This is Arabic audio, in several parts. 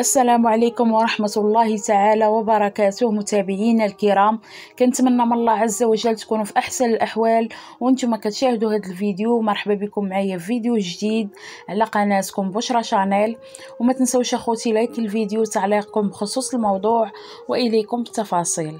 السلام عليكم ورحمة الله تعالى وبركاته متابعينا الكرام كنتمنى من الله عز وجل تكونوا في أحسن الأحوال وانتم كتشاهدوا هذا الفيديو مرحبا بكم معايا في فيديو جديد على قناتكم بشرى شانيل وما تنسوش أخوتي لايك الفيديو تعليقكم بخصوص الموضوع وإليكم التفاصيل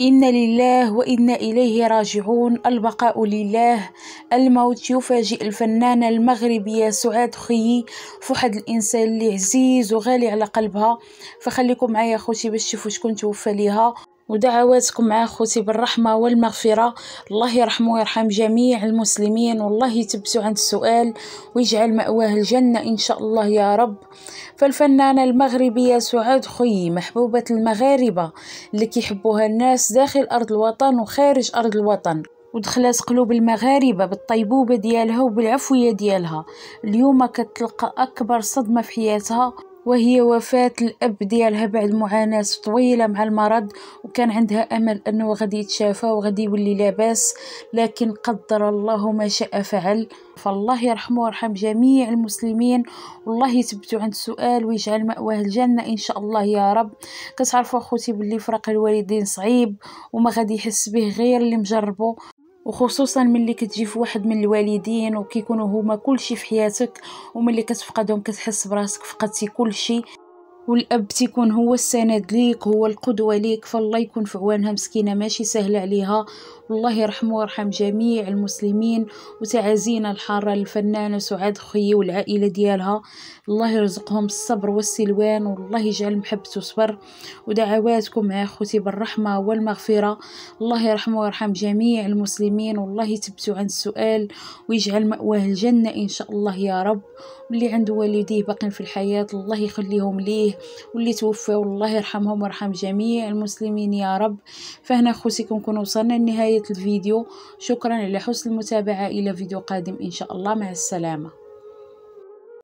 إن لله وإنا إليه راجعون البقاء لله الموت يفاجئ الفنانة المغربية سعاد خيي فحد الإنسان اللي عزيز وغالي على قلبها فخليكم معايا أخوتي باش تشوفوا شكون توفى ليها ودعواتكم مع أخوتي بالرحمة والمغفرة الله يرحمه ويرحم جميع المسلمين والله يتبسوا عند السؤال ويجعل مأواه الجنة إن شاء الله يا رب فالفنانة المغربية سعاد خي محبوبة المغاربة اللي كيحبوها الناس داخل أرض الوطن وخارج أرض الوطن ودخلات قلوب المغاربة بالطيبوبة ديالها وبالعفوية ديالها اليوم كتلقى أكبر صدمة في حياتها وهي وفاة الأب ديالها بعد معاناة طويلة مع المرض وكان عندها أمل أنه غادي يتشافى وغادي يولي لاباس لكن قدر الله ما شاء فعل فالله يرحمه ويرحم جميع المسلمين والله يثبتو عند سؤال ويجعل مأواه الجنة إن شاء الله يا رب كتعرفوا أخوتي باللي فراق الوالدين صعيب وما غادي يحس به غير اللي مجربه وخصوصا ملي كتجي في واحد من الوالدين وكيكونوا هما كلشي في حياتك وملي كتفقدهم كتحس براسك فقدتي كلشي والاب تيكون هو السند ليك هو القدوه ليك فالله يكون في عوانها مسكينه ماشي سهله عليها والله يرحمه ويرحم جميع المسلمين وتعازينا الحاره للفنانه سعاد خي والعائله ديالها الله يرزقهم الصبر والسلوان والله يجعل محبته صبر ودعواتكم يا اخوتي بالرحمه والمغفره الله يرحمه ويرحم جميع المسلمين والله يثبتوا عن السؤال ويجعل مأواه الجنه ان شاء الله يا رب اللي عنده والديه باقين في الحياه الله يخليهم ليه عليه واللي توفاو الله يرحمهم ويرحم جميع المسلمين يا رب فهنا خوتي كنكون وصلنا لنهاية الفيديو شكرا لحسن المتابعة إلى فيديو قادم إن شاء الله مع السلامة